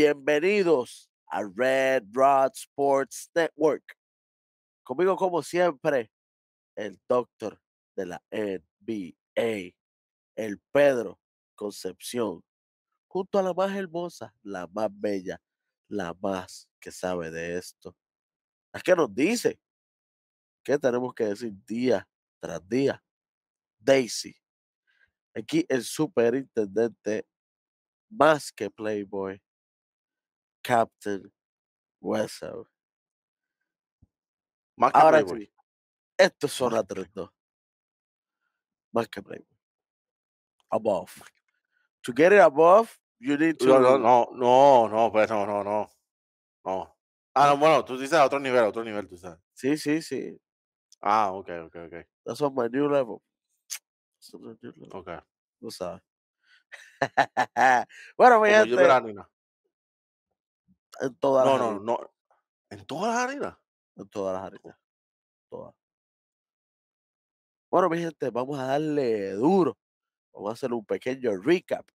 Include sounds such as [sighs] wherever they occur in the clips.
Bienvenidos a Red Rod Sports Network. Conmigo, como siempre, el doctor de la NBA, el Pedro Concepción, junto a la más hermosa, la más bella, la más que sabe de esto. ¿A que nos dice ¿Qué tenemos que decir día tras día. Daisy, aquí el superintendente más que Playboy Captain Wesau. Más que Ahora Playboy. sí, estos son las 3-2. Más que Playboy. Above. To get it above, you need to. No, no, no, no, no pues no, no, no. No. Ah, no, bueno, tú dices a otro nivel, otro nivel, tú sabes. Sí, sí, sí. Ah, ok, ok, ok. That's on my new level. That's on my new level. Ok. Tú sabes. [laughs] bueno, mi gente. Yo en todas las no, ¿En todas las arenas En todas las arenas Bueno, mi gente, vamos a darle duro. Vamos a hacer un pequeño recap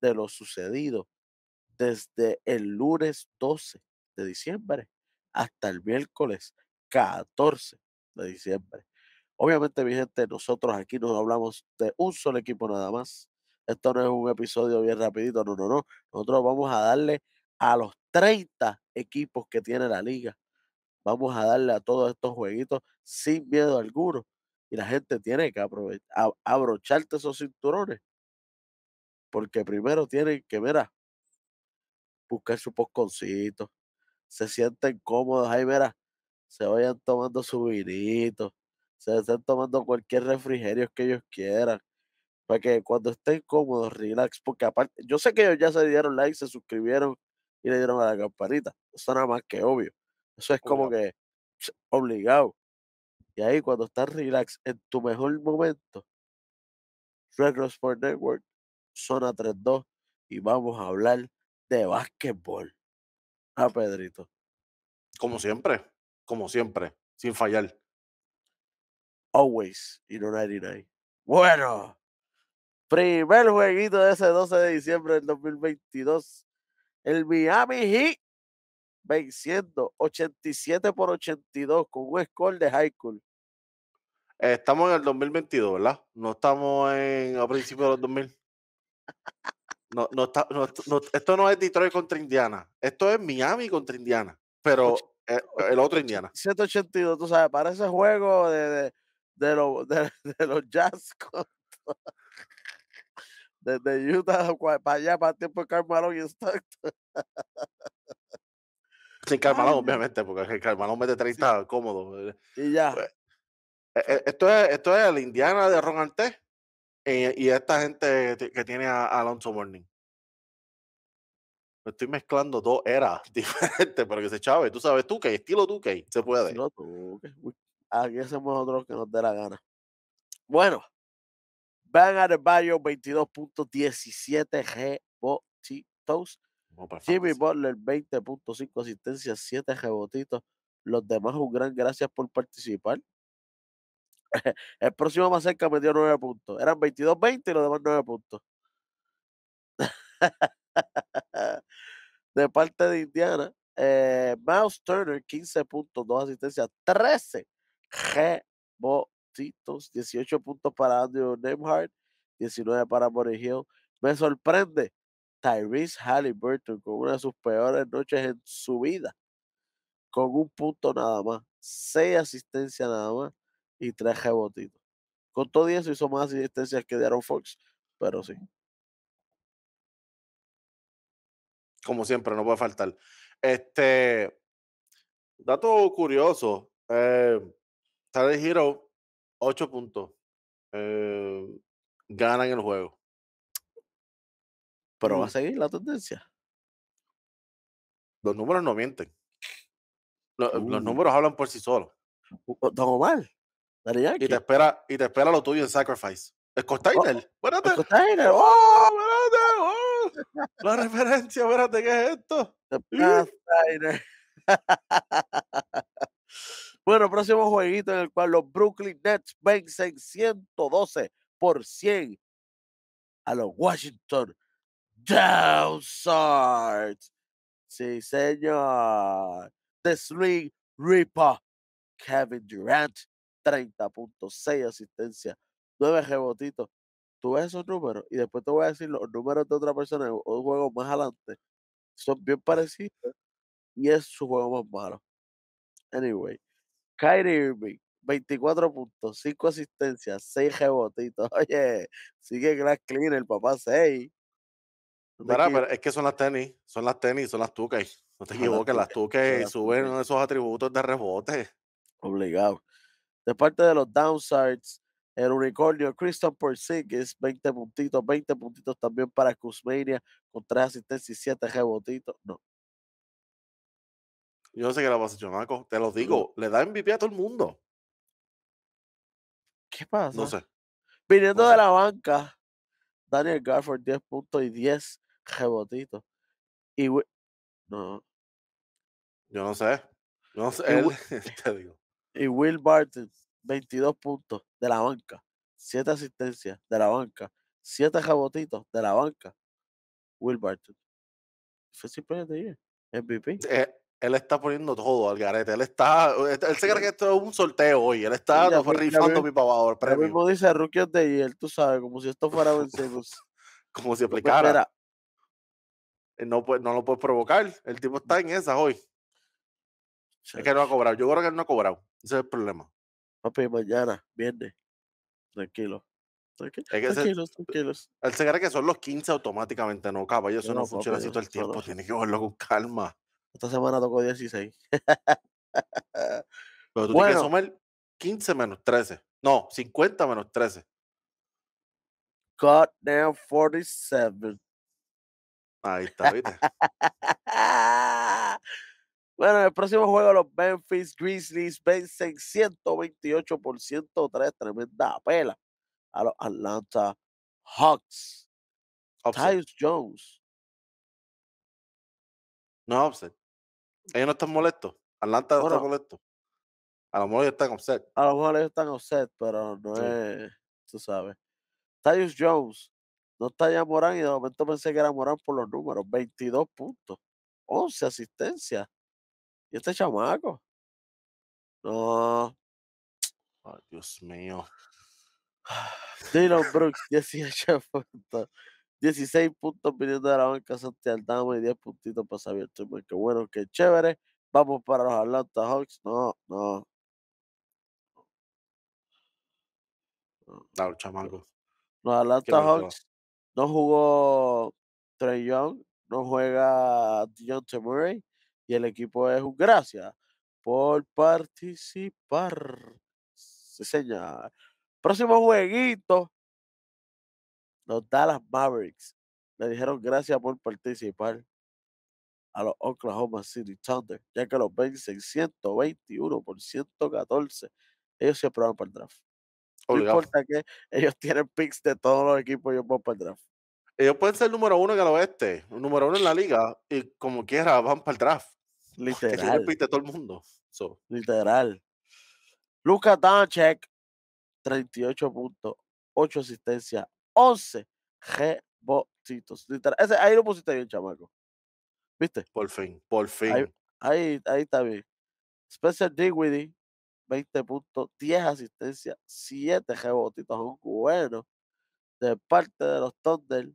de lo sucedido desde el lunes 12 de diciembre hasta el miércoles 14 de diciembre. Obviamente, mi gente, nosotros aquí no hablamos de un solo equipo nada más. Esto no es un episodio bien rapidito, no, no, no. Nosotros vamos a darle a los 30 equipos que tiene la liga. Vamos a darle a todos estos jueguitos sin miedo alguno. Y la gente tiene que aprovechar, abrocharte esos cinturones. Porque primero tienen que, mira, buscar su posconcito. Se sienten cómodos ahí, mira. Se vayan tomando su vinito. Se estén tomando cualquier refrigerio que ellos quieran para que cuando estén cómodos, relax, porque aparte, yo sé que ellos ya se dieron like, se suscribieron y le dieron a la campanita. Eso nada más que obvio. Eso es como que obligado. Y ahí cuando estás relax en tu mejor momento, Records Sport Network, zona 3-2, y vamos a hablar de básquetbol. A ah, Pedrito. Como siempre, como siempre, sin fallar. Always, y no 99. Bueno, primer jueguito de ese 12 de diciembre del 2022 el Miami Heat venciendo 87 por 82 con un score de high school. estamos en el 2022, ¿verdad? No estamos en, a principios de los 2000. No, esto no es Detroit contra Indiana. Esto es Miami contra Indiana. Pero eh, el, otro Indiana. 182, tú sabes, parece juego de, de, de los Jazz. [laughs] desde Utah [laughs] para allá, para tiempo de Carmalón y Stockton. Sin Carmalón, obviamente, porque Carmalón mete 30 cómodo. Eh, y ya. Pues, e, e, esto es, esto es el Indiana de Ron Artés eh, y, esta gente que tiene a, Alonso Morning. estoy mezclando dos eras [laughs] diferentes, pero que se chave. Tú sabes, tú qué estilo tú que se puede. Aquí hacemos nosotros que nos dé la gana. Bueno, Van puntos, 22.17 rebotitos. Pues, Jimmy Butler, 20.5 asistencia, 7 rebotitos. Los demás, un gran gracias por participar. [laughs] El próximo más cerca me dio 9 puntos. Eran 22-20 y los demás 9 puntos. [laughs] de parte de Indiana, eh, Mouse Turner, 15 puntos, 2 asistencias, 13 rebotitos 18 puntos para Andrew Nemhart, 19 para Murray Me sorprende Tyrese Halliburton con una de sus peores noches en su vida, con un punto nada más, seis asistencias nada más y tres rebotitos. Con todo eso hizo más asistencias que de Fox, pero sí. Como siempre, no puede faltar. Este dato curioso, eh, Tyler Hero 8 puntos. Eh, ganan el juego. Pero va a mm. seguir la tendencia. Los números no mienten. Eh, los, uh. números hablan por sí solos. Don Omar. Y te, espera, y te espera lo tuyo en Sacrifice. es oh, Costainer. Oh, ¡Oh! Espérate. ¡Oh! La referencia, espérate, ¿qué es esto? [laughs] Bueno, próximo jueguito en el cual los Brooklyn Nets vencen 112 por 100 a los Washington Downsards. Sí, señor. The Sling Reaper. Kevin Durant, 30.6 asistencia, 9 rebotitos. Tú ves esos números y después te voy a decir los números de otra persona en un juego más adelante. Son bien parecidos y es su juego más malo. Anyway, Kyrie Irving, 24 puntos, 5 asistencias, 6 rebotitos. [laughs] Oye, sigue Glass Cleaner, el papá 6. pero es que son las tenis, son las tenis, son las tuques. No te equivoques, las tuques suben esos atributos de rebote. Obligado. De parte de los downsides, el unicornio Christian es 20 puntitos, 20 puntitos también para Kuzmania, con 3 asistencias y 7 rebotitos. No, yo no sé qué le pasa, Chomaco, Te lo digo, le da MVP a todo el mundo. ¿Qué pasa? No sé. Viniendo de la banca, Daniel Garford 10 puntos y 10 rebotitos. Y no. Yo no sé. Yo no sé. [laughs] [laughs] te digo. y Will Barton, 22 puntos de la banca, 7 asistencias de la banca, 7 rebotitos de la banca. Will Barton. Fue simplemente MVP. Eh, él está poniendo todo al garete. Él está, este, él se cree que esto es un sorteo hoy. Él está rifando mi papá El mismo dice Rookie de y él tú sabes, como si esto fuera vencidos. Pues. [laughs] como si pues, pues, aplicara. Eh, no, no lo puedes provocar. El tipo está en esas hoy. Es que no ha cobrado. Yo creo que él no ha cobrado. Ese es el problema. Papi, mañana, viernes. Tranquilo. Tranquilo, tranquilos, tranquilos. Él se cree que son los 15 automáticamente, no, caballo. Eso no, funciona así todo el tiempo. Tiene que verlo con calma. Esta semana tocó 16. Pero tú tienes que sumar 15 menos 13. No, 50 menos 13. God damn 47. Ahí está, ¿viste? [laughs] bueno, en el próximo juego los Memphis Grizzlies vencen 128 por 103. Tremenda pela a los Atlanta Hawks. Tyus Jones. No, upset. Ellos no están molestos. Atlanta no está molesto. A lo mejor ellos están offset. A lo mejor ellos están offset, pero no es. Tú sabes. Tyus Jones. No está ya Morán y de momento pensé que era Morán por los números. 22 puntos. 11 asistencias. Y este chamaco. No. Oh, Dios mío. [sighs] Dylan Brooks, 18 [laughs] puntos. 16 puntos viniendo de la banca Aldama y 10 puntitos para Xavier Truman. Qué bueno, qué chévere. Vamos para los Atlanta Hawks. No, no. Los Atlanta Hawks no jugó Trey Young, no juega John Murray y el equipo es un gracias por participar. se señor. Próximo jueguito los Dallas Mavericks le dijeron gracias por participar a los Oklahoma City Thunder, ya que los vencen 121 por 114. Ellos se aprobaron para el draft. No importa que ellos tienen picks de todos los equipos, ellos van para el draft. Ellos pueden ser número uno en el oeste, número uno en la liga, y como quiera van para el draft. Literal. todo el mundo. Literal. Luka Doncic, 38 puntos, 8 asistencias, 11 rebotitos. Literal. ahí lo pusiste bien, chamaco. ¿Viste? Por fin, por fin. Ahí, ahí, está bien. Special Digwiddy, 20 puntos, 10 asistencias, 7 rebotitos. Un bueno de parte de los Thunder.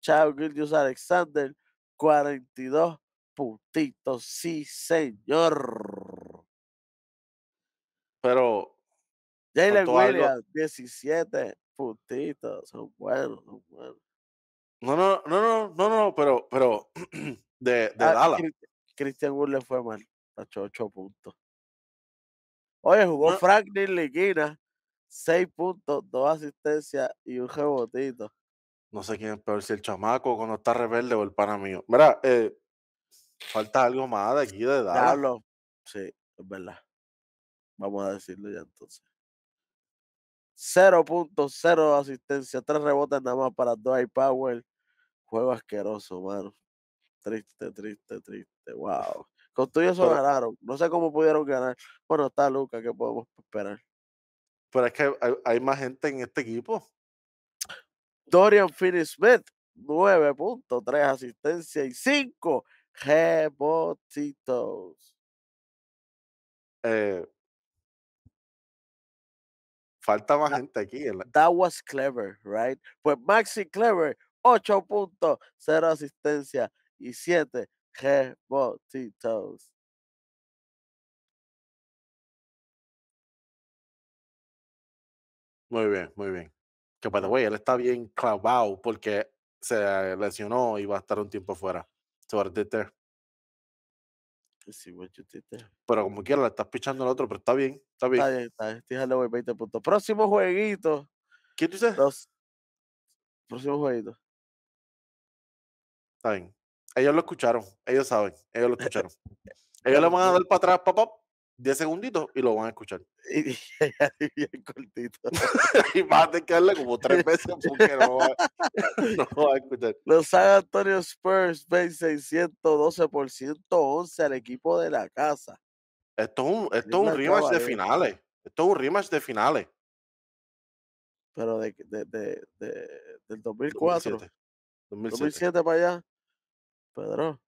Chao Gildius Alexander, 42 puntitos. Sí, señor. Pero. Jalen Williams, 17. No, son buenos, No, no, no, no, no, no, pero, pero [clears throat] de, de ah, Dallas. Christian Wood le fue mal, ocho 8 puntos. Oye, jugó Frank Franklin seis 6 puntos, 2 asistencias y un rebotito. No sé quién es peor, si el chamaco cuando está rebelde o el pana mío. Mira, eh, falta algo más de aquí de Dallas. Sí, es verdad. Vamos a decirlo ya entonces. 0.0 asistencia, 3 rebotes nada más para Dwight Powell. Juego asqueroso, mano. Triste, triste, triste. Wow. Con tuyo eso ganaron. No sé cómo pudieron ganar. Bueno, está Luca, ¿Qué podemos esperar. Pero es que hay, más gente en este equipo. Dorian Finney-Smith, 9.3 asistencia y 5 rebotitos. Eh, Falta más gente aquí. That was clever, right? Pues Maxi Clever, 8 puntos, 0 asistencia y 7 rebotitos. Muy bien, muy bien. Que para güey, él está bien clavado porque se lesionó y va a estar un tiempo fuera. So, pero como quiera, la estás pichando al otro, pero está bien, está bien. Está bien, está bien. Próximo jueguito. ¿Quién tú dices? Dos. Próximo jueguito. Está bien. Ellos lo escucharon, ellos saben, ellos lo escucharon. [laughs] ellos le van a dar para atrás, papá. 10 segunditos y lo van a escuchar. Y, ya [laughs] bien cortito. [laughs] y vas a que darle como tres veces no [laughs] no a escuchar. Los San Antonio Spurs ven 612 por 111 al equipo de la casa. Esto es un, esto es un rematch de finales. Esto es un rematch de finales. Pero de, de, de, del 2004. 2007. 2007. para allá. Pedro.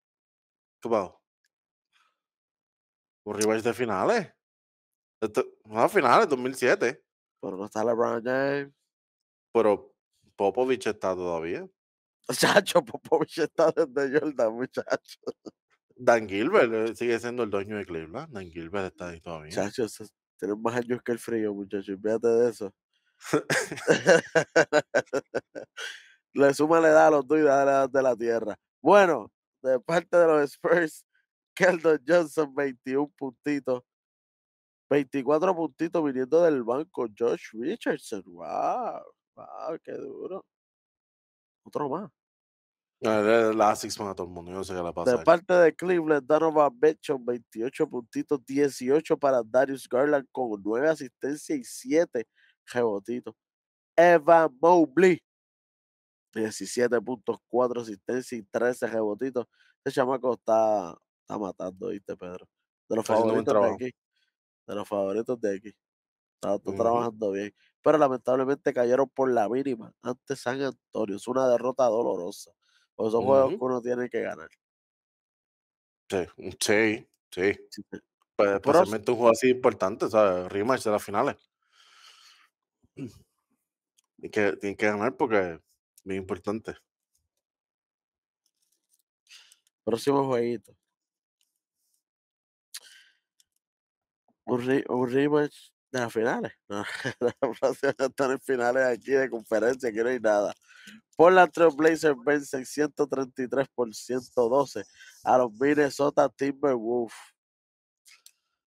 ¿Qué un rival de finales. no, finales, 2007. Pero no está LeBron James. Pero Popovich está todavía. [laughs] Chacho, Popovich está desde Jordan, muchacho. Dan Gilbert eh, sigue siendo el dueño de Cleveland. Dan Gilbert está ahí todavía. Chacho, tienen más años que el frío, muchacho. Fíjate de eso. [laughs] [laughs] Le suma la edad a los tuyos de la tierra. Bueno, de parte de los Spurs, Keldon Johnson, 21 puntitos. 24 puntitos viniendo del banco. Josh Richardson, wow, wow, qué duro. Otro más. La six a todo el mundo, yo sé qué pasa. De parte de Cleveland, Donovan Mitchell, 28 puntitos, 18 para Darius Garland con 9 asistencias y 7 rebotitos. Evan Mobley, 17 puntos, 4 asistencias y 13 rebotitos. Este chamaco está está matando, ¿viste, Pedro? De los favoritos de aquí. De los favoritos de aquí. Está, trabajando bien. Pero lamentablemente cayeron por la mínima ante San Antonio. Es una derrota dolorosa. Por esos juegos que uno tiene que ganar. Sí, mm, sí, sí. Pues, un juego así importante, ¿sabes? Rematch de las finales. y [clears throat] que, tienen que ganar porque es muy importante. Próximo jueguito. Un rematch de las finales. [laughs] No, no en finales aquí de conferencia, que no hay nada. Por la Trail Blazers vencen 133 por 112 a los Minnesota Timberwolves.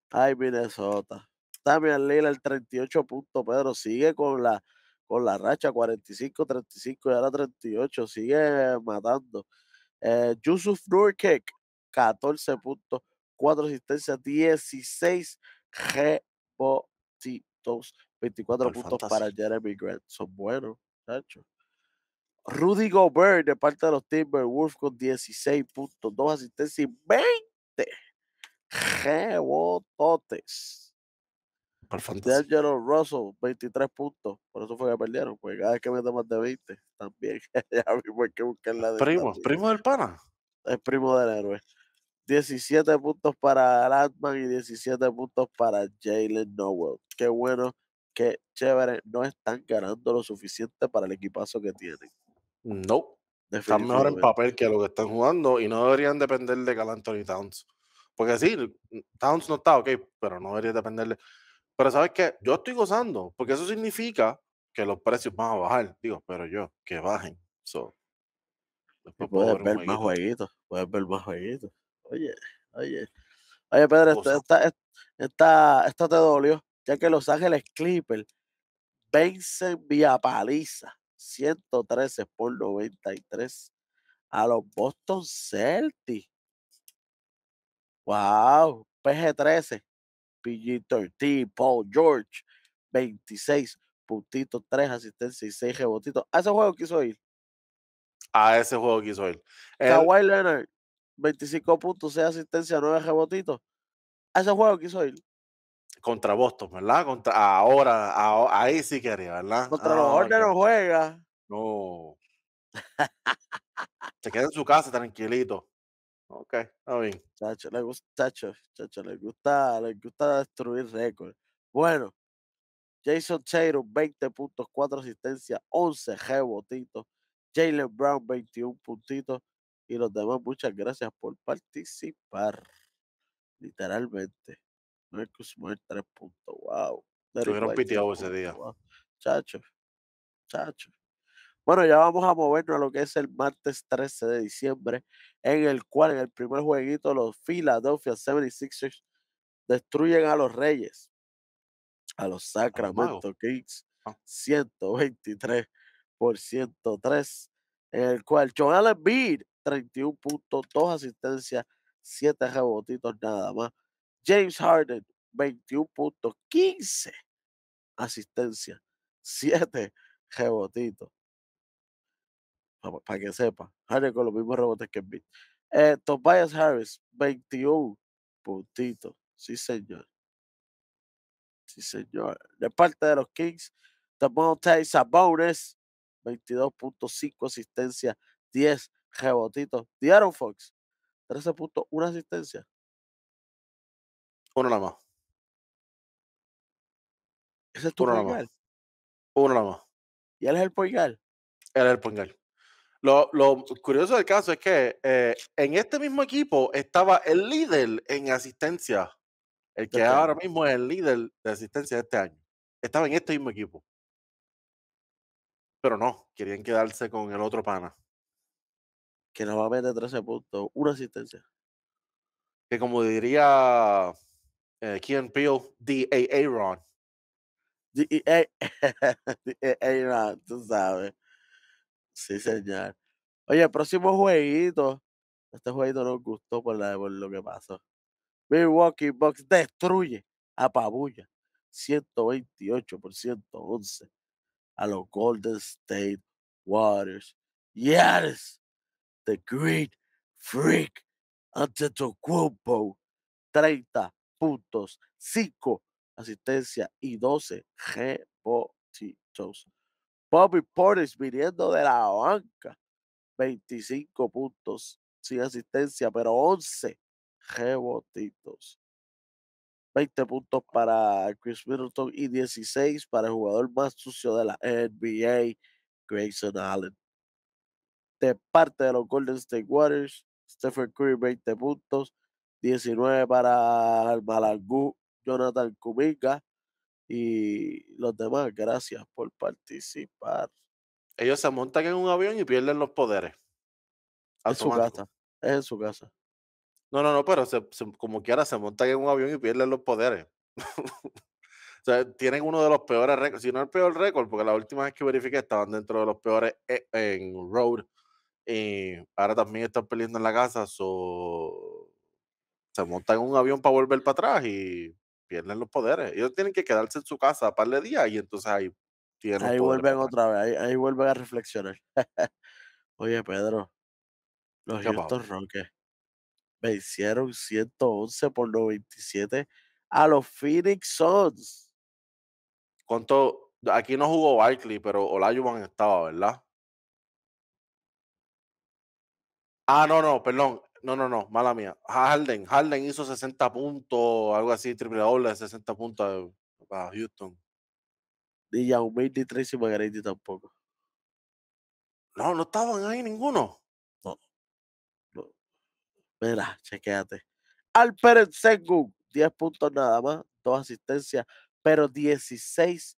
Ay, Minnesota. Damian el 38 puntos, Pedro. Sigue con la, con la racha, 45, 35 y ahora 38. Sigue matando. Eh, Yusuf Nurkic, 14 puntos, 4 asistencias, 16 G-Botitos 24 puntos para Jeremy Grant. Son buenos, Rudy Gobert de parte de los Timberwolves con 16 puntos, 2 asistencias y 20 rebototes. De Russell, 23 puntos. Por eso fue que perdieron, cada vez que venden más de 20, también. [laughs] Primo, primo del pana. el primo del héroe. 17 puntos para Alatman y 17 puntos para Jalen Nowell. Qué bueno, que chévere. No están ganando lo suficiente para el equipazo que tienen. No. Están mejor en papel que lo que están jugando y no deberían depender de Cal Towns. Porque sí, Towns no está ok, pero no debería dependerle. Pero sabes qué? yo estoy gozando, porque eso significa que los precios van a bajar. Digo, pero yo, que bajen. So, puedes ver, más jueguitos, puedes ver más jueguitos. Oye, oye. Oye, Pedro, esta, esta, esta, te dolió, ya que Los Ángeles Clippers vencen vía paliza 113 por 93 a los Boston Celtics. Wow, PG-13, PG-13, Paul George, 26 puntitos, 3 asistencias y 6 rebotitos. A ese juego quiso ir. A ese juego quiso ir. Kawhi Leonard, 25 puntos, 6 asistencias, 9 rebotitos. A ese juego quiso ir. Contra Boston, ¿verdad? ahora, ahí sí quería, ¿verdad? Contra los ah, Hornets no juega. No. [laughs] Se queda en su casa tranquilito. Ok, está bien. Chacho, le gusta, chacho, gusta, destruir récords. Bueno, Jason Taylor, 20 puntos, 4 asistencias, 11 rebotitos. Jalen Brown, 21 puntitos y los demás, muchas gracias por participar. Literalmente. Marcus Smart 3 puntos. Wow. tuvieron ese día. Chacho. Chacho. Bueno, ya vamos a movernos a lo que es el martes 13 de diciembre, en el cual en el primer jueguito los Philadelphia 76ers destruyen a los Reyes, a los Sacramento Kings, 123 ah. por 103, en el cual John Allen Embiid 31 puntos, 2 asistencias, 7 rebotitos nada más. James Harden, 21 puntos, 15 asistencias, 7 rebotitos. Para que sepa, Harden con los mismos rebotes que Embiid. Eh, Tobias Harris, 21 puntitos. Sí, señor. Sí, señor. De parte de los Kings, Tamonte Bowness, 22.5 asistencia, 10 rebotito. Diaron Fox, 13 puntos, una asistencia. Uno nada más. Ese es tu Uno Uno nada más. ¿Y él es el Poygal? Él es el Poygal. Lo, lo, curioso del caso es que eh, en este mismo equipo estaba el líder en asistencia. El que este ahora mismo es el líder de asistencia de este año. Estaba en este mismo equipo. Pero no, querían quedarse con el otro pana que nos va a meter 13 puntos, una asistencia. Que como diría eh, d a a Ron. [laughs] a Ron, tú sabes. Sí, señor. Oye, próximo jueguito. Este jueguito nos gustó por, lo que pasó. Milwaukee Bucks destruye, A pabulla. 128 por 111 a los Golden State Warriors. Yes, The Great Freak Antetokounmpo, 30 puntos, 5 asistencia y 12 rebotitos. Bobby Portis viniendo de la banca, 25 puntos, sin asistencia, pero 11 rebotitos. 20 puntos para Chris Middleton y 16 para el jugador más sucio de la NBA, Grayson Allen de parte de los Golden State Warriors. Stephen Curry, 20 puntos, 19 para Malangú, Jonathan Kuminga y los demás. Gracias por participar. Ellos se montan en un avión y pierden los poderes. En su casa. Es en su casa. No, no, no, pero se, como quiera se montan en un avión y pierden los poderes. [laughs] o sea, tienen uno de los peores récords, si no el peor récord, porque la última vez que verifiqué estaban dentro de los peores eh, en road y ahora también están peleando en la casa, so, se montan en un avión para volver para atrás y pierden los poderes. Ellos tienen que quedarse en su casa a par de días y entonces ahí tienen. Ahí vuelven otra vez, ahí, vuelven a reflexionar. [laughs] Oye, Pedro, los Houston Rockets hicieron 111 por 97 a los Phoenix Suns. ¿Cuánto? Aquí no jugó Barkley, pero Olajuwon estaba, ¿verdad? Ah, no, no, perdón. No, no, no, mala mía. Harden, Harden hizo 60 puntos, algo así, triple doble, 60 puntos para Houston. Ni un ni y Margariti tampoco. No, no estaban ahí ninguno. No. Espera, Mira, chequéate. Pérez Sengun, 10 puntos nada más, 2 asistencias, pero 16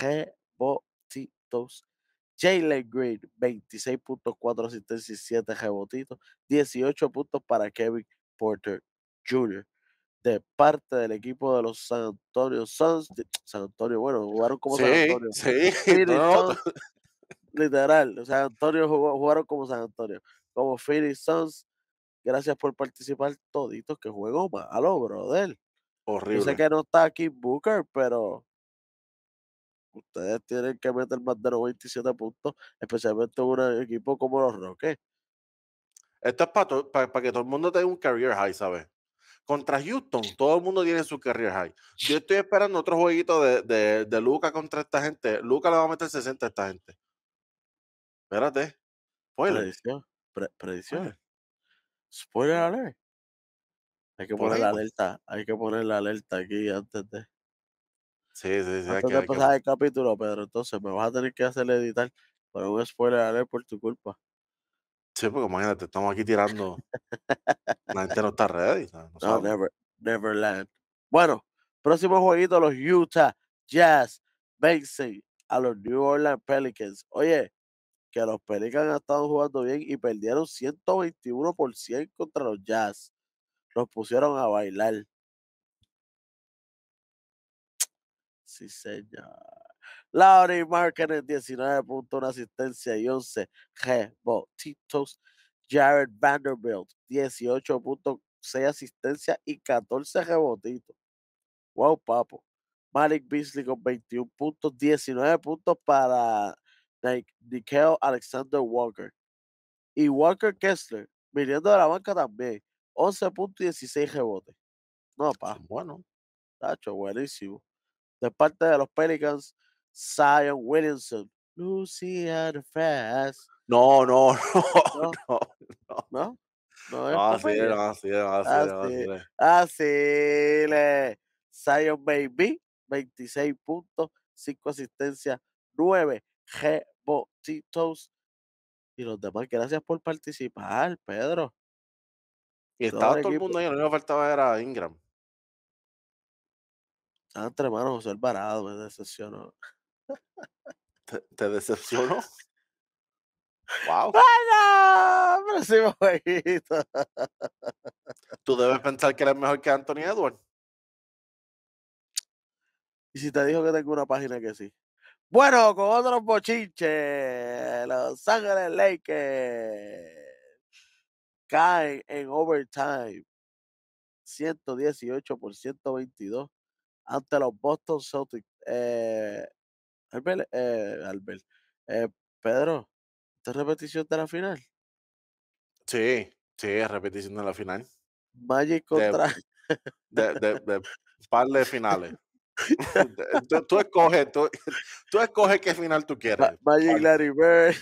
rebotitos Jalen Green, 26.4 asistencias y 7 rebotitos, 18 puntos para Kevin Porter Jr. De parte del equipo de los San Antonio Suns, San Antonio, bueno, jugaron como San Antonio. Sí, sí. Suns, literal, San Antonio jugaron como San Antonio, como Phoenix Suns. Gracias por participar toditos, que juego malo, brother. Horrible. Dice que no está aquí Booker, pero ustedes tienen que meter más de 27 puntos, especialmente un equipo como los Rockets. Esto es para, que todo el mundo tenga un career high, ¿sabes? Contra Houston, todo el mundo tiene su career high. Yo estoy esperando otro jueguito de, de, Luca contra esta gente. Luca le va a meter 60 a esta gente. Espérate. Spoiler. Predicción. predicciones. Spoiler alert. Hay que poner la alerta. Hay que poner la alerta aquí antes de. Sí, sí, sí. que, el capítulo, Pedro, entonces me vas a tener que hacer editar para un spoiler alert por tu culpa. Sí, porque imagínate, estamos aquí tirando. La no está ready. No, never, Neverland. Bueno, próximo jueguito, los Utah Jazz vencen a los New Orleans Pelicans. Oye, que los Pelicans han estado jugando bien y perdieron 121 por 100 contra los Jazz. Los pusieron a bailar. Sí, señor. Lauri Marken 19 puntos, asistencia y 11 rebotitos. Jared Vanderbilt, 18 puntos, asistencias y 14 rebotitos. Wow, papo. Malik Beasley con 21 puntos, 19 puntos para Nikhil Alexander Walker. Y Walker Kessler, viniendo de la banca también, 11 puntos y 16 rebotes. No, pa, bueno, tacho, buenísimo de parte de los Pelicans, Zion Williamson. a Fast. [laughs] No, no, no, no, no. No, así es, así es, así es. Así le Zion Baby, 26 puntos, 5 asistencias, 9 rebotitos. Y los demás, gracias por participar, Pedro. Y estaba todo el mundo ahí, lo único que faltaba era Ingram. Ah, entre manos José Alvarado me decepcionó. [laughs] ¿Te, decepcionó? ¡Wow! sí ¡Próximo jueguito! Tú debes pensar que eres mejor que Anthony Edwards. Y si te dijo que tengo una página que sí. Bueno, con otros bochinches, Los Ángeles Lakers caen en overtime. 118 por 122 ante los Boston Celtics. Eh, Albert, eh, eh, Pedro, ¿esta repetición de la final? Sí, sí, es repetición de la final. Magic contra. De, de, par de finales. [laughs] tú, escoges, tú, escoges qué final tú quieras. Magic Larry Bird.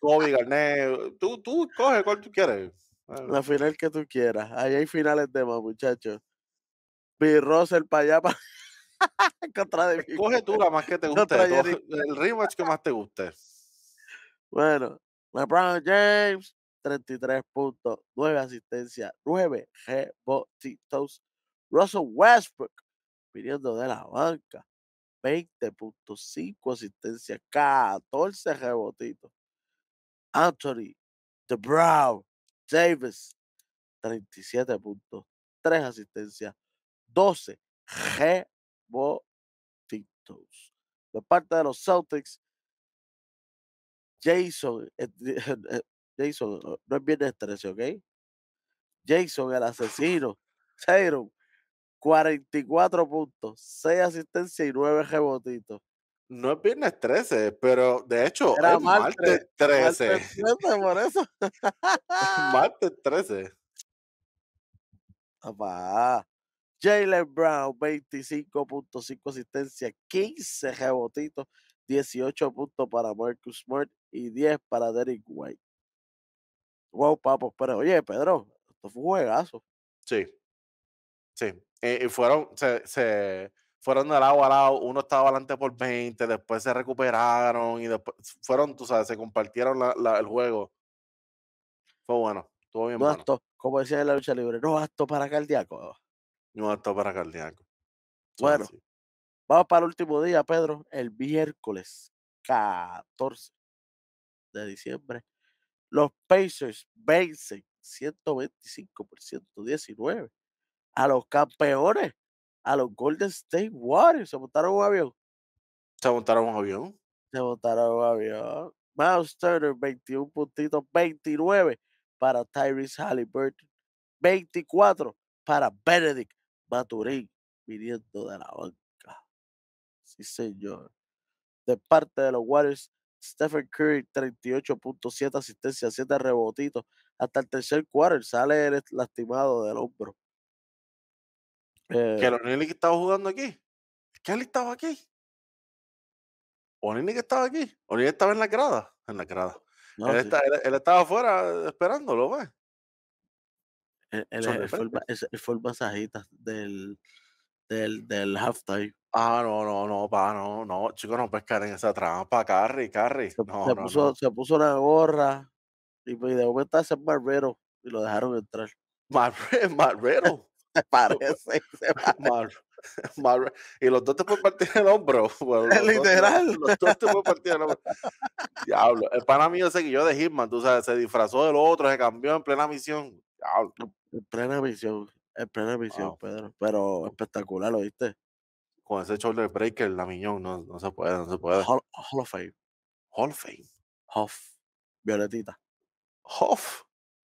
Kobe Garnett. Tú, tú escoges cuál tú quieres. La final que tú quieras. Ahí hay finales de más, muchachos. Bill Russell para allá, [laughs] contra de Coge tú la más que te [laughs] guste. el rematch que más te guste. Bueno, LeBron James, 33 puntos, 9 asistencias, 9 rebotitos. Russell Westbrook, viniendo de la banca, 20.5 asistencias, 14 rebotitos. Anthony, The Brown, Davis, 37 puntos, 3 asistencias, 12 rebotitos. De parte de los Celtics, Jason, eh, [laughs] eh, Jason, no es viernes 13, ¿ok? Jason, el asesino, Tatum, 44 puntos, 6 asistencias y 9 rebotitos. No es viernes 13, pero de hecho Era es martes, 13. Martes 13, por eso. [laughs] martes 13. Papá. Jalen Brown, 25.5 asistencia, 15 rebotitos, 18 puntos para Marcus Smart y 10 para Derek White. Wow, papo, pero oye, Pedro, esto fue un juegazo. Sí, sí. y fueron, se, fueron de lado a lado, uno estaba adelante por 20, después se recuperaron y después fueron, tú sabes, se compartieron el juego. Fue bueno, estuvo bien. No como decía en la lucha libre, no basto para cardíaco no está para cardíaco. Bueno, vamos para el último día, Pedro, el miércoles 14 de diciembre. Los Pacers vencen 125 por 119 a los campeones, a los Golden State Warriors. Se montaron un avión. Se montaron un avión. Se montaron un avión. Miles Turner, 21 puntitos, 29 para Tyrese Halliburton, 24 para Benedict Baturín viniendo de la banca. Sí, señor. De parte de los Warriors, Stephen Curry, 38.7 asistencia, 7 rebotitos. Hasta el tercer quarter sale el lastimado del hombro. Eh, que el que estaba jugando aquí. que él estaba aquí. O'Neal que estaba aquí. O'Neal estaba en la grada. En la grada. él, estaba afuera esperándolo, ¿ves? Pues. E, e, fue, el del, del, del halftime. Ah, no, no, no, pa, no, no, chicos no pescar en esa trampa, Carrie, Carrie. Se, no, puso, se puso la gorra y, pues, de momento ese barbero y lo dejaron entrar. Mar, barbero. [laughs] [laughs] parece, [laughs] Mar, y los dos te pueden partir el hombro. literal. los dos te pueden partir el hombro. Diablo. El pana mío ese que de Hitman, tú sabes, se disfrazó del otro, se cambió en plena misión. Ah, en plena visión, en plena ah, Pedro. Pero espectacular, ¿lo viste? Con ese shoulder breaker, la miñón, no, no se puede, no se puede. Hall, of Fame. Hall of Fame. Hoff. Violetita.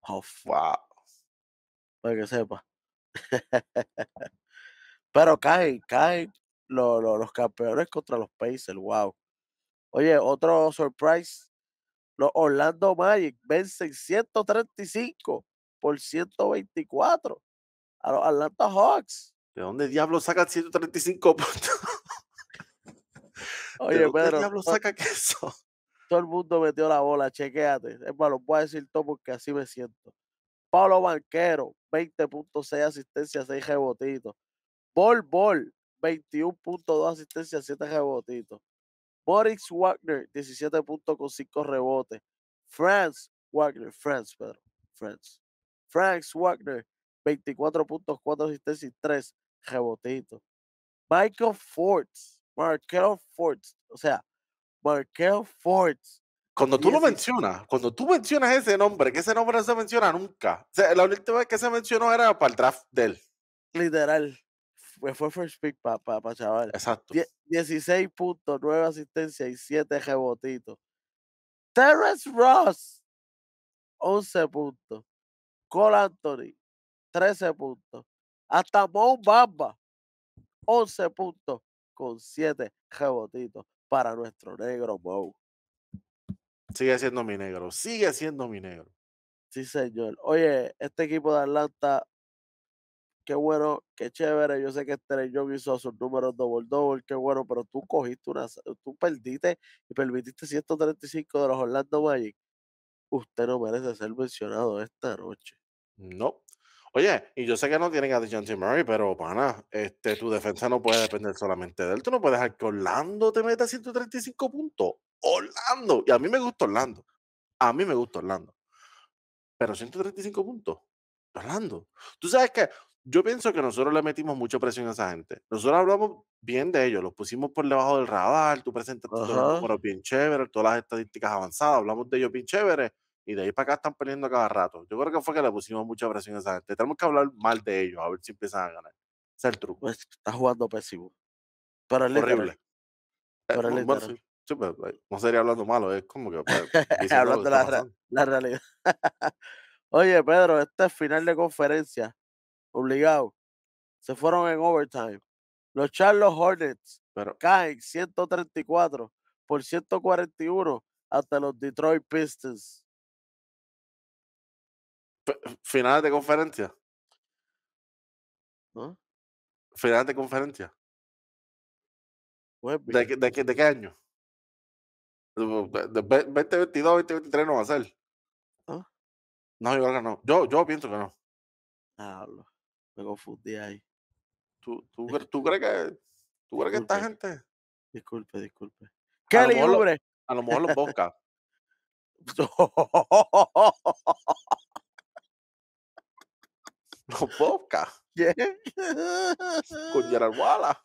Wow. Para que sepa. [laughs] Pero caen, caen los, los campeones contra los Pacers. Wow. Oye, otro surprise. Los Orlando Magic vencen 135 por 124 a los Atlanta Hawks. ¿De dónde diablos sacan 135 puntos? [laughs] Oye, ¿De dónde diablos sacan eso? Todo el mundo metió la bola, chequéate. Es malo, voy a decir todo porque así me siento. Pablo Banquero, 20.6 asistencia, 6 rebotitos. Bol Ball, 21.2 asistencia, 7 rebotitos. Boris Wagner, 17.5 rebotes. Franz Wagner, Franz, Pedro, Franz. Frank Wagner, 24 puntos, 4 asistencias y 3 rebotitos. Michael Forts, Markel Forts, o sea, Markel Forts. Cuando tú lo mencionas, cuando tú mencionas ese nombre, que ese nombre no se menciona nunca. O sea, la última vez que se mencionó era para el draft de él. Literal. Fue first pick para pa, chaval. Exacto. 16.9 16 puntos, 9 asistencias y 7 rebotitos. Terrence Ross, 11 puntos, Cole Anthony, 13 puntos. Hasta Mo Bamba, 11 puntos con 7 rebotitos para nuestro negro Mo. Sigue siendo mi negro, sigue siendo mi negro. Sí, señor. Oye, este equipo de Atlanta, qué bueno, qué chévere. Yo sé que Sterling Young hizo sus números doble doble, qué bueno, pero tú cogiste una, tú perdiste y permitiste 135 de los Orlando Magic. Usted no merece ser mencionado esta noche. No. Oye, y yo sé que no que a DeJounte Murray, pero pana, este, tu defensa no puede [laughs] depender solamente de él. Tú no puedes dejar que Orlando te meta 135 puntos. Orlando. Y a mí me gusta Orlando. A mí me gusta Orlando. Pero 135 puntos. Orlando. Tú sabes que yo pienso que nosotros le metimos mucha presión a esa gente. Nosotros hablamos bien de ellos, los pusimos por debajo del radar, tú presentas todos los números bien chéveres, todas las estadísticas avanzadas, hablamos de ellos bien chéveres y de ahí para acá están perdiendo cada rato. Yo creo que fue que le pusimos mucha presión a esa gente. Tenemos que hablar mal de ellos, a ver si empiezan a ganar. Ese es el truco. Pues, está jugando pésimo. Pero es Horrible. Eh, pues, pues, no sería hablando malo, es como que. [laughs] hablando la, la realidad. [laughs] Oye, Pedro, este final de conferencia. Obligado. Se fueron en overtime. Los Charlotte Hornets pero, caen 134 por 141 hasta los Detroit Pistons finales de conferencia. ¿No? ¿Ah? Finales de conferencia. Pues, ¿De, qué, de, ¿De qué año? De 2022 2023 no va a ser. ¿Ah? No, yo creo que no. Yo, yo pienso que no. hablo, me confundí ahí. ¿Tú, tú, crees que, tú crees que esta gente? Disculpe, disculpe. ¿Qué a lo, mejor, a lo mejor los [laughs] No, poca. ¿Quién? Con Gerard Wallace.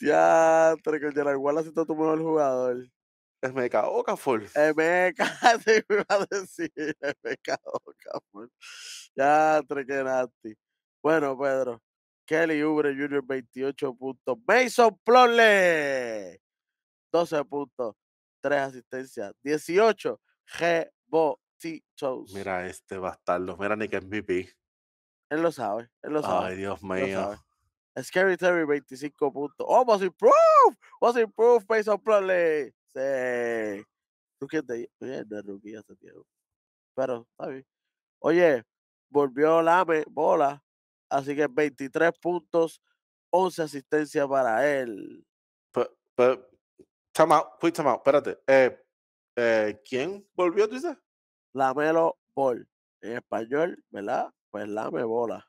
Ya, pero con Gerard Wallace está tu mejor jugador. Es Meca Okafor. Es Meca, te [laughs] iba a decir. Es Meca Okafor. Ya, que nati. Bueno, Pedro. Kelly Ubre Jr. 28 puntos. Mason Plole 12 puntos. 3 asistencias. 18. G, Rebotitos. Mira este bastardo. Mira es MVP. Él lo sabe, él lo sabe. Ay, Dios mío. Scary Terry, 25 puntos. ¡Oh, was improved! ¡Was improved based of play! Pues, sí. Rookie de, oye, de rookie hace tiempo. Pero, está Oye, volvió la bola. Así que 23 puntos, 11 asistencias para él. Pero, pero, time out, quick espérate. Eh, eh, ¿Quién volvió, tú dices? Lamelo Ball. En español, ¿verdad? Pues lame bola.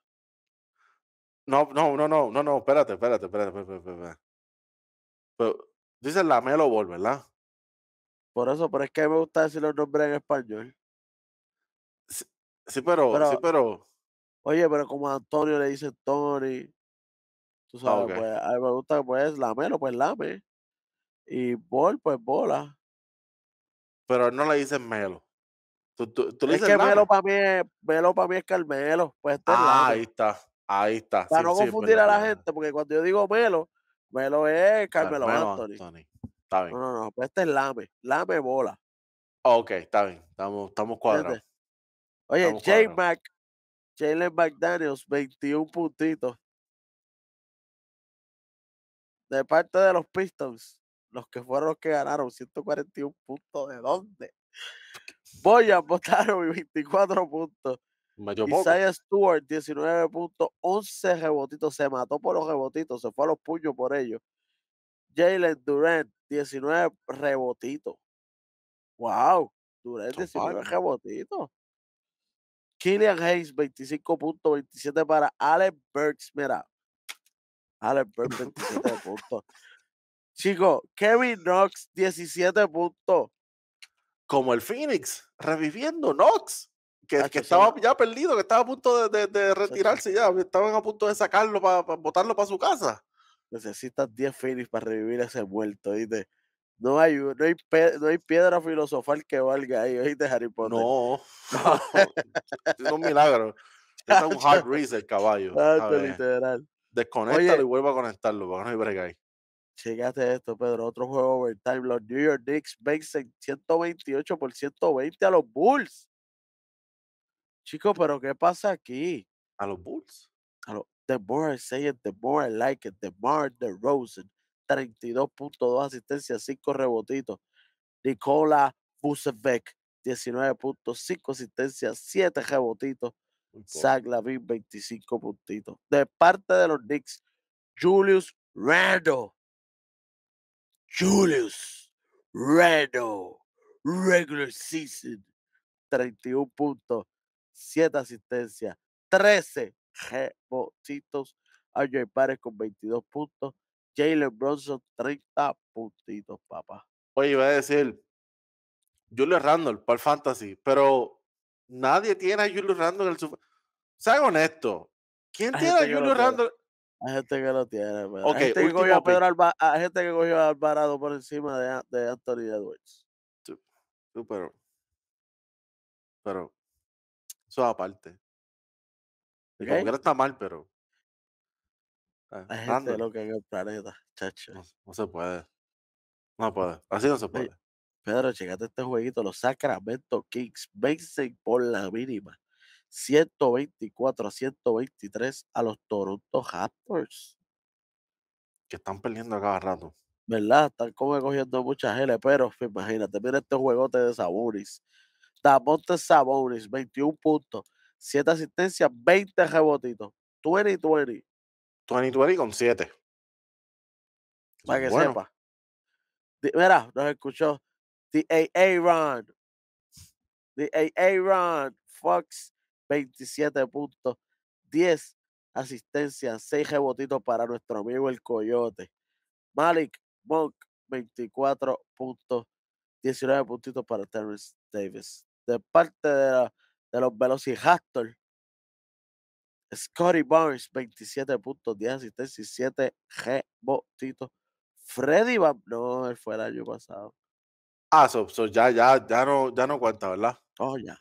No, no, no, no, no, no, espérate, espérate, espérate, espérate, espérate. Pero, dice lamelo bol, ¿verdad? Por eso, pero es que me gusta decir los nombres en español. Sí, pero, sí, pero. Oye, pero como a Antonio le dice Tony, tú ah, sabes, pues a mí me gusta pues lamelo, pues lame. Y bol, pues bola. Pero no le dicen melo es que Melo para mí, para mí es Carmelo. Pues este ah, ahí está, ahí está. Para no confundir a la gente, porque cuando yo digo Melo Melo es Carmelo, Anthony. Está bien. No, no, no, pues este es Lame, Lame bola. Ok, está bien, estamos, estamos cuadrados. Oye, Jay Mac, Jalen McDaniels, 21 puntitos. De parte de los Pistons, los que fueron los que ganaron, 141 puntos, ¿de dónde? Voy a botar mi 24 puntos. Isaiah Stewart, 19 puntos, 11 rebotitos. Se mató por los rebotitos, se fue a los puños por ellos. Jalen Durant, 19 rebotitos. ¡Wow! Durant, 19 rebotitos. Killian Hayes, 25 puntos, 27 para Allen Burks. Mira, Alex Burks, 27 [laughs] puntos. Chicos, Kevin Knox, 17 puntos como el Phoenix, reviviendo Knox, que, estaba ya perdido, que estaba a punto de, retirarse ya, estaban a punto de sacarlo, para botarlo para su casa. Necesitas 10 Phoenix para revivir ese vuelto, ¿viste? No hay, no hay, hay, piedra filosofal que valga ahí, ¿oíste, Harry Potter? No. [laughs] es un milagro. Es un hard reset, caballo. Desconéctalo y vuelva a conectarlo, no hay break ahí. Chécate esto, Pedro. Otro juego overtime. Los New York Knicks vencen 128 por 120 a los Bulls. Chicos, pero ¿qué pasa aquí? A los Bulls. A the more I say it, the more I like it. The more the Rosen. 32.2 asistencia, 5 rebotitos. Nicola Vucevic, 19.5 asistencia, 7 rebotitos. Zach Lavin, 25 puntitos. De parte de los Knicks, Julius Randle, Julius Reno, regular season, 31 puntos, 7 asistencias, 13 rebotitos, RJ Párez con 22 puntos, Jalen Bronson 30 puntitos, papá. Oye, iba a decir, Julius Randall para el fantasy, pero nadie tiene a Julius Randall en el... Sean honesto, ¿quién tiene a Julius Randall? Hay gente que lo tiene, okay, ah, hay, gente que cogió a gente que cogió Alvarado por encima de, de Anthony Edwards. Tú, pero. Pero. Eso aparte. Okay. está mal, pero. Ah, hay gente que en el planeta, chacho. No, se puede. No puede. Así no se puede. Pedro, checate este jueguito. Los Sacramento Kings vencen por la mínima 124 a 123 a los Toronto Raptors. Que están perdiendo a cada rato. ¿Verdad? Están como cogiendo muchas L, pero pues, imagínate, mira este juegote de Sabonis. Damonte Sabonis, 21 puntos, 7 asistencias, 20 rebotitos. 20-20. 20-20 con 7. Para que sepa. Mira, nos escuchó The A.A. Ron. The A.A. run. Fox 27 puntos, 10 asistencias, 6 rebotitos para nuestro amigo el Coyote. Malik Monk, 24 puntos, 19 puntitos para Terrence Davis. De parte de, los los Scotty Barnes, 27 puntos, 10 asistencias y 7 rebotitos. Freddy no, él fue el año pasado. Ah, so ya, ya, ya no, ya no cuenta, ¿verdad? Oh, ya.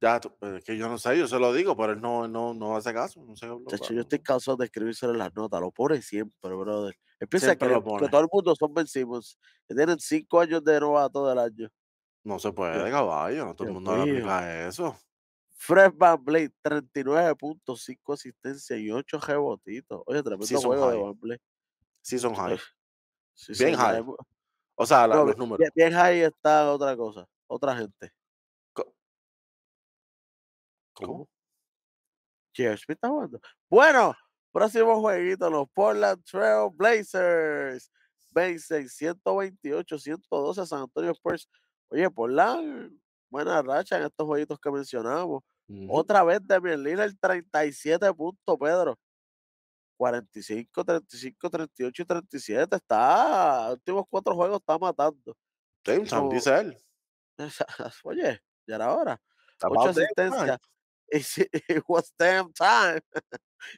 Ya, eh, que yo no sé, yo se lo digo, pero él no, hace caso. No yo estoy cansado de escribirse las notas, lo pone siempre, brother. Empieza que, todo el mundo son vencimos. Tienen cinco años de roba todo el año. No se puede, de caballo, no todo el mundo le aplica eso. Fred Van Blade, 39.5 asistencia y 8 rebotitos. Oye, tremendo vez juego de Van Blade. Sí, son high. Sí, bien high. O sea, los números. bien high está otra cosa, otra gente. Bueno, próximo jueguito, los Portland Trail Blazers. 26, 128-112 San Antonio Spurs. Oye, Portland, buena racha en estos jueguitos que mencionamos. Otra vez de Berlín el 37 punto Pedro. 45, 35, 38 y 37. Está, últimos cuatro juegos está matando. dice él. [laughs] Oye, ya era hora. [laughs] It, was damn time.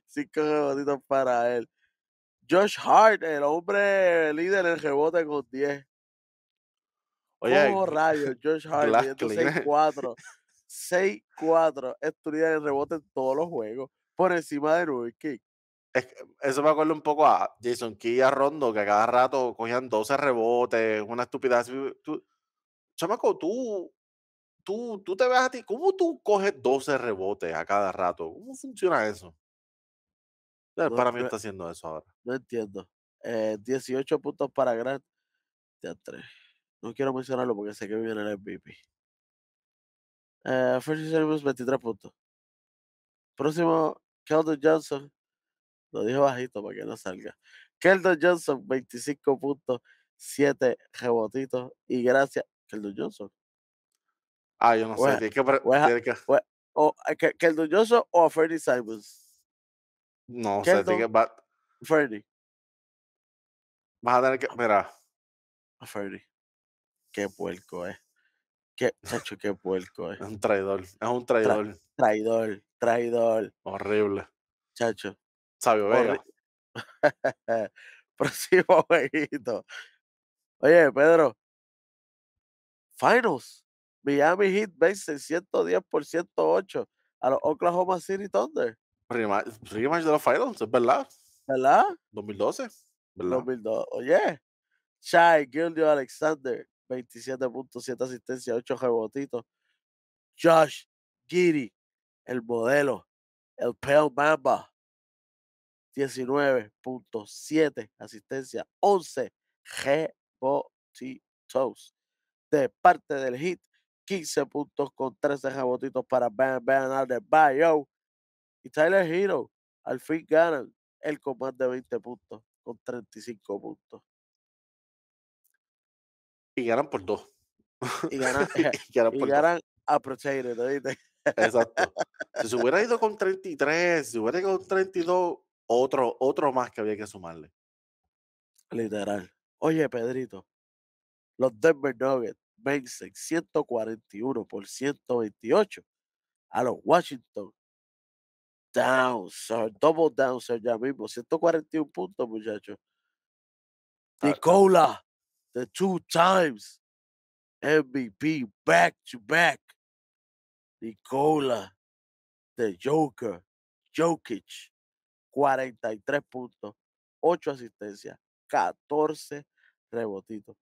Cinco rebotitos para él. Josh Hart, el hombre líder en rebote con 10. Oye, oh, rayos, [laughs] Josh [laughs] Hart, 6-4. 6-4. Es el rebote en todos los juegos. Por encima de Rubik eso me acuerdo un poco a Jason Key y a Rondo, que cada rato cogían 12 rebotes, una estupidez. Tú, chamaco, tú tú, tú te ves a ti, ¿cómo tú coges 12 rebotes a cada rato? ¿Cómo funciona eso? para mí está haciendo eso ahora. No entiendo. Eh, 18 puntos para Grant. No quiero mencionarlo porque sé que viene el MVP. Eh, First Service, 23 puntos. Próximo, Keldon Johnson. Lo dijo bajito para que no salga. Keldon Johnson, 25 puntos, 7 rebotitos. Y gracias, Keldon Johnson, Ah, yo no sé. Tiene que, tiene que... O, que, el Doñoso o a Freddy Simons. No sé, tiene que. Va... Fernie. Vas a tener que. Mira. A Fernie. Qué puerco, eh. Qué, hecho, qué puerco, eh. Es un traidor. Es un traidor. traidor, traidor. Horrible. Chacho. Sabio Vega. [laughs] Próximo jueguito. Oye, Pedro. Finals. Miami Heat vence 110 por 108 a los Oklahoma City Thunder. Rematch de los Finals, verdad. ¿Verdad? 2012. 2012. Oye, Chai Gildio Alexander, 27.7 asistencia, 8 rebotitos. Josh Giri, el modelo, el Pale Mamba, 19.7 asistencia, 11 rebotitos de parte del hit 15 puntos con 13 jabotitos para Ben Ben Bayo. Y Tyler Hero al fin ganan el comando de 20 puntos, con 35 puntos. Y ganan por dos. Y ganan, [laughs] eh, y ganan, por viste? Exacto. Si se hubiera ido con 33, [laughs] si hubiera ido con 32, otro, otro más que había que sumarle. Literal. Oye, Pedrito, los Denver Nuggets vencen 141 por 128 a los Washington Downs, double downs ya mismo, 141 puntos, muchachos. Nicola, the two times MVP back to back. Nicola, the Joker, Jokic, 43 puntos, 8 asistencias, 14 rebotitos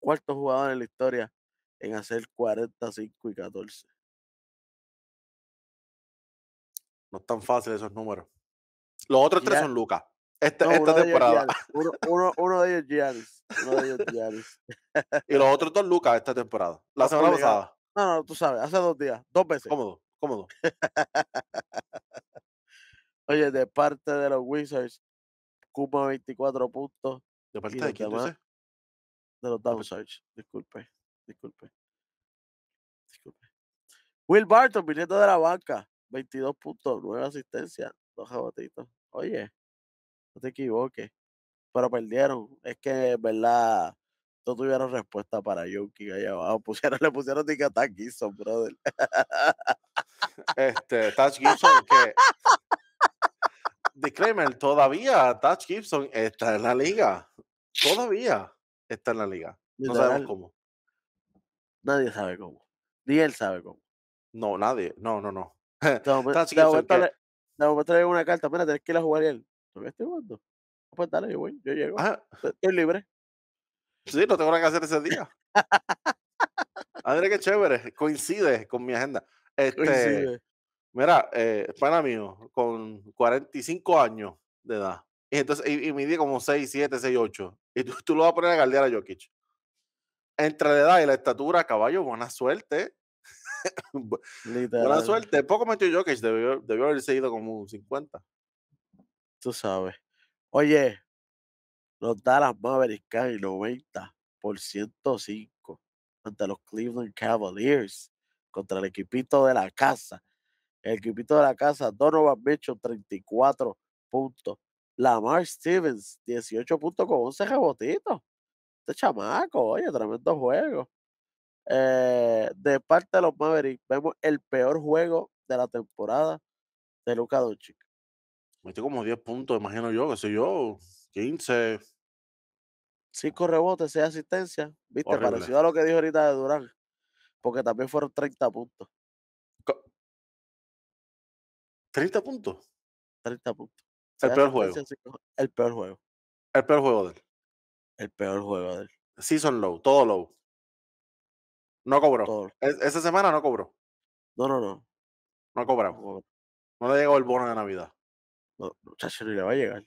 cuarto jugador en la historia en hacer 45 y 14. No es tan fácil esos números. Los otros tres son Lucas. Este, esta temporada. uno, de ellos Giannis. Giannis. y los otros dos Lucas esta temporada. La semana pasada. No, no, tú sabes, hace dos días, dos veces. Cómodo, cómodo. [laughs] Oye, de parte de los Wizards, Cuba 24 puntos. ¿De parte de quién? de los search, Disculpe, disculpe. Disculpe. Will Barton viniendo de la banca. 22 puntos, nueva asistencias, dos jabotitos, Oye, no te equivoques. Pero perdieron. Es que, en verdad, no tuvieron respuesta para Jokic allá abajo. [laughs] Pusieron, le pusieron ticket a Gibson, brother. Este, Touch Gibson que... Disclaimer, todavía Touch Gibson está en la liga. Todavía está en la liga. No sabemos cómo. Nadie sabe cómo. Ni él sabe cómo. No, nadie. No, no, no. Te voy a traer [laughs] una carta. Mira, tenés que ir a jugar y él. qué estoy jugando? Pues dale, yo voy, yo llego. Estoy libre. Sí, no tengo nada que hacer ese día. [laughs] André, qué chévere. Coincide con mi agenda. Este, coincide. Mira, eh, pana mío, con 45 años de edad, y, entonces, y, como 6, 7, 6, 8. Y tú, lo vas a poner a galdear a Jokic. Entre la edad y la estatura, caballo, buena suerte. [laughs] Buena suerte. Poco metió Jokic, debió, haberse ido como 50. Tú sabes. Oye, los Dallas Mavericks caen 90 por 105 ante los Cleveland Cavaliers contra el equipito de la casa. El equipito de la casa, Donovan Mitchell, 34 puntos, Lamar Stevens, 18 puntos con 11 rebotitos. Este chamaco, oye, tremendo juego. Eh, de parte de los Mavericks, vemos el peor juego de la temporada de Luka Doncic. Metió como 10 puntos, imagino yo, qué sé yo, 15. 5 rebotes, 6 asistencias. Viste, parecido a lo que dijo ahorita de Durán. Porque también fueron 30 puntos. ¿30 puntos? 30 puntos. El peor juego. El peor juego. El peor juego de él. El peor juego de él. Season low, todo low. No cobró. esa semana no cobró. No, no, no. No cobró. No, le llegó el bono de Navidad. No, le va a llegar.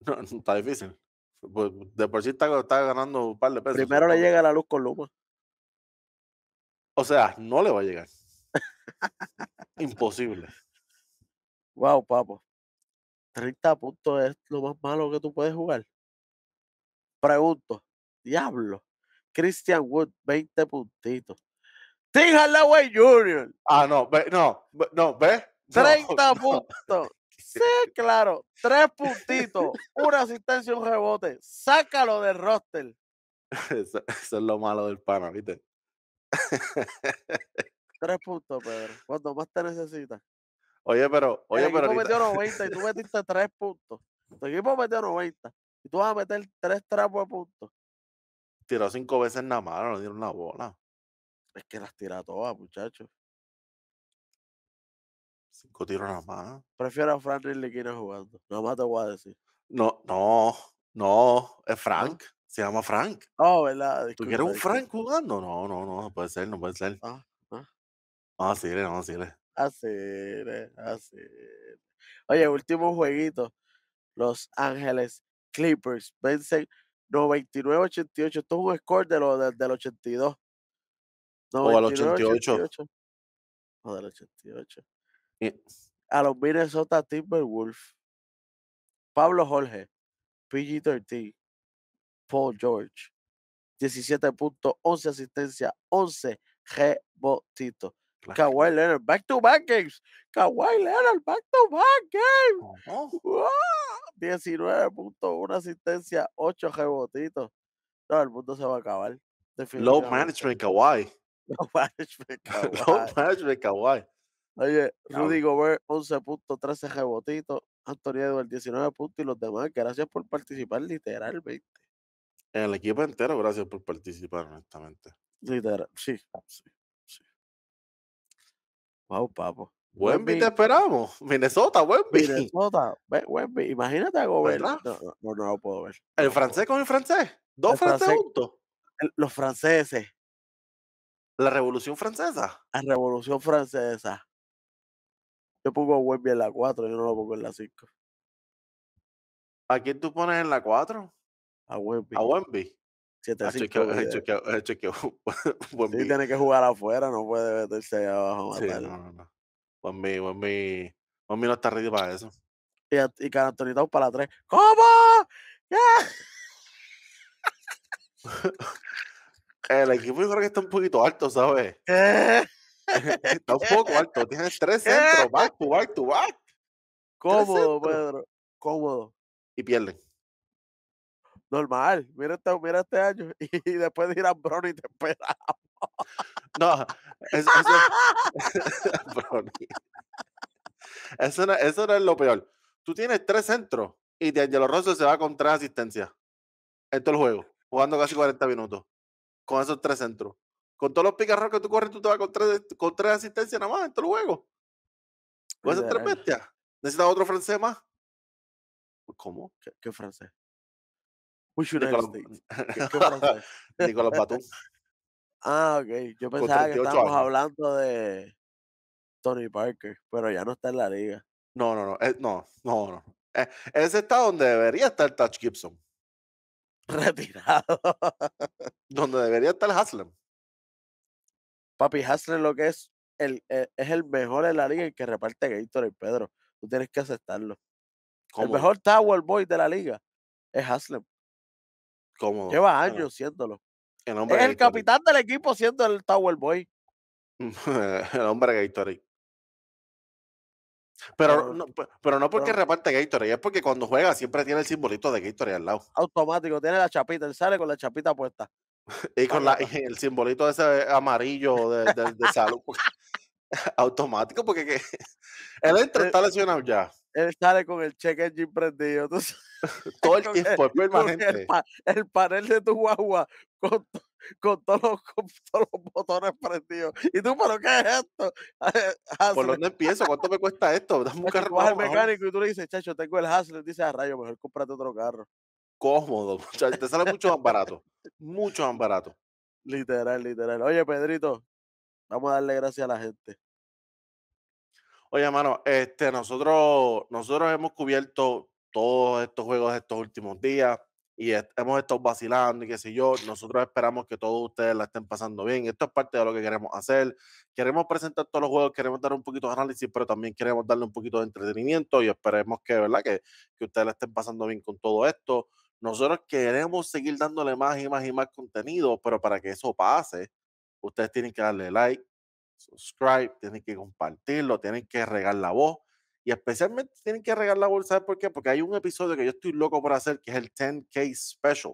[laughs] está difícil. Pues, de por sí está, está, ganando un par de pesos. Primero le llega la luz con Luma. O sea, no le va a llegar. Imposible. Wow, [laughs] papo. 30 puntos es lo más malo que tú puedes jugar. Pregunto, diablo. Christian Wood, 20 puntitos. Tim Hallaway Jr. Ah, no, no, no, ¿ves? [laughs] 30 puntos. Sí, [laughs] claro. Tres puntitos. Una asistencia y un rebote. Sácalo del roster. Eso, es lo malo del pana, ¿viste? Tres puntos, Pedro. Cuando más te necesitas. Oye, pero. Oye, el equipo metió 90 [laughs] y tú metiste 3 puntos. Tu equipo metió 90 y tú vas a meter 3 trapos de puntos. Tiró 5 veces en la mano, no dieron la bola. Es que las tira todas, muchachos. Cinco tiros nada más. Prefiero a Frank Ridley jugando. Nada más te voy a decir. No, no, no. Es Frank. Se llama Frank. Oh, ¿verdad? ¿Tú quieres un Frank jugando? No, no, no. No puede ser, no puede ser. Ah, ah. Vamos a decirle, vamos a decirle hacer, eh, hacer. Oye, último jueguito. Los Ángeles Clippers vencen 99-88. Esto es un score de lo, del 82. o al 88. 88. del 88. A los Minnesota Timberwolves. Pablo Jorge, PG-13, Paul George, 17 puntos, 11 asistencias, 11 rebotitos kawaii Kawhi Leonard, back to back games. kawaii Leonard, back to back games. puntos, 19.1 asistencia, 8 rebotitos. No, el mundo se va a acabar. Low management, kawaii [laughs] Low management, [laughs] kawaii Oye, Rudy Gobert, 11.13 rebotitos. Antonio Eduardo, 19 puntos. Y los demás, gracias por participar, literalmente. El equipo entero, gracias por participar, honestamente. Literal, sí. Wow, papo. Wemby, te esperamos. [laughs] Minnesota, [laughs] Wemby. Minnesota, Wemby. Imagínate a Gobert. No, no, lo puedo ver. ¿El francés con el francés? ¿Dos franceses francés, juntos? los franceses. ¿La Revolución Francesa? La Revolución Francesa. Yo pongo a Wemby en la 4, yo no lo pongo en la 5. ¿A quién tú pones en la 4? A Wemby. A Wemby. 7 ha chequeado, ha chequeado, ha [laughs] chequeado. buen sí, tiene que jugar afuera, no puede meterse ahí abajo. Sí, no, no, no. Buen B, buen B. Buen B no está ready para eso. Y, y Canastonitao para la 3. ¿Cómo? Yeah. El equipo yo creo que está un poquito alto, ¿sabes? [laughs] está un poco alto. Tienes tres centros, back to back to back. Cómodo, Pedro. Cómodo. Y pierden normal, mira este, mira este año [laughs] y, después de ir Brony te esperamos. No, eso, [laughs] eso, no, es lo peor. Tú tienes tres centros y los rostros se va con tres asistencias en todo el juego, jugando casi 40 minutos con esos tres centros. Con todos los picarros que tú corres, tú te vas con tres, con tres asistencias nada más en todo el juego. Con pues esas tres bestias. ¿Necesitas otro francés más? ¿Cómo? qué francés? [laughs] [laughs] Nicolás Batum. [laughs] Ah, ok. Yo pensaba que estábamos hablando de Tony Parker, pero ya no está en la liga. No, no, no. Eh, no, no, eh, ese está donde debería estar Touch Gibson. Retirado. donde debería estar Haslem. Papi, Haslem lo que es, el, eh, es el mejor en la liga y que reparte Gator y Pedro. Tú tienes que aceptarlo. El mejor Tower Boy de la liga es Haslem. Cómodo. Lleva años siéndolo. El el capitán del equipo siendo el Tower Boy. [laughs] el hombre Gatorade. Pero, no, pero no porque reparte Gatorade, es porque cuando juega siempre tiene el simbolito de Gatorade al lado. Automático, tiene la chapita, él sale con la chapita puesta. [laughs] y con la, el simbolito ese amarillo de, salud. [laughs] automático, porque él entra, está lesionado ya. Él sale con el check engine prendido. Entonces... [laughs] todo el tiempo, permanente. El, panel de tu guagua con, todos los, botones prendidos. ¿Y tú, pero qué es esto? [laughs] Ah, ¿Por dónde empiezo? ¿Cuánto me cuesta esto? Dame [laughs] al mecánico y tú le dices, chacho, tengo el hustle Dice, a ah, rayo, mejor cómprate otro carro. Cómodo, Te sale mucho más barato. Mucho más barato. Literal, literal. Oye, Pedrito, vamos a darle gracias a la gente. Oye, hermano, este, nosotros, nosotros hemos cubierto todos estos juegos de estos últimos días y hemos estado vacilando y qué sé yo. Nosotros esperamos que todos ustedes la estén pasando bien. Esto es parte de lo que queremos hacer. Queremos presentar todos los juegos, queremos dar un poquito de análisis, pero también queremos darle un poquito de entretenimiento y esperemos que, ¿verdad? Que, que ustedes la estén pasando bien con todo esto. Nosotros queremos seguir dándole más y más y más contenido, pero para que eso pase, ustedes tienen que darle like, subscribe, tienen que compartirlo, tienen que regar la voz y especialmente tienen que regar la bolsa, ¿sabes por qué? Porque hay un episodio que yo estoy loco por hacer, que es el 10K Special.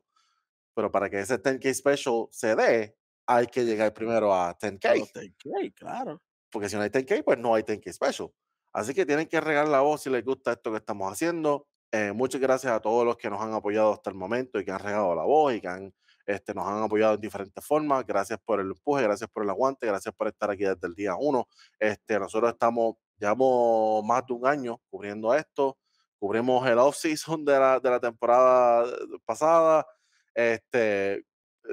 Pero para que ese 10K Special se dé, hay que llegar primero a 10K. 10K, claro. Porque si no hay 10K, pues no hay 10K Special. Así que tienen que regar la voz si les gusta esto que estamos haciendo. Eh, muchas gracias a todos los que nos han apoyado hasta el momento y que han regado la voz y que este, nos han apoyado en diferentes formas. Gracias por el empuje, gracias por el aguante, gracias por estar aquí desde el día uno. Este, nosotros estamos Llevamos más de un año cubriendo esto. Cubrimos el off-season de la, de la temporada eh, pasada, este,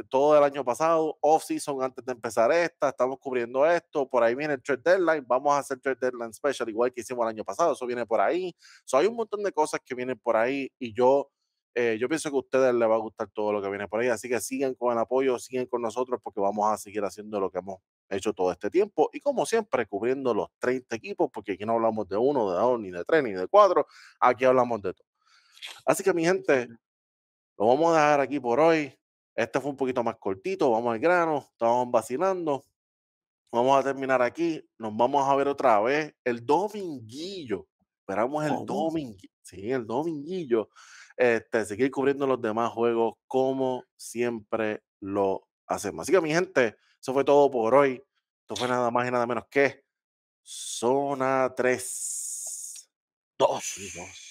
todo el año pasado, off-season antes de empezar esta. Estamos cubriendo esto. Por ahí viene el trade deadline. Vamos a hacer trade deadline special, igual que hicimos el año pasado. Eso viene por ahí. hay un montón de cosas que vienen por ahí y yo eh, yo pienso que a ustedes les va a gustar todo lo que viene por ahí, así que sigan con el apoyo, sigan con nosotros porque vamos a seguir haciendo lo que hemos hecho todo este tiempo y como siempre cubriendo los 30 equipos porque aquí no hablamos de uno, de dos, ni de tres, ni de cuatro, aquí hablamos de todo. Así que mi gente, lo vamos a dejar aquí por hoy. Este fue un poquito más cortito, vamos al grano, estamos vacilando. Vamos a terminar aquí, nos vamos a ver otra vez el dominguillo. Esperamos el dominguillo, sí, el dominguillo. Este, seguir cubriendo los demás juegos como siempre lo hacemos. Así que, mi gente, eso fue todo por hoy. Esto fue nada más y nada menos que Zona 3. 2. 2.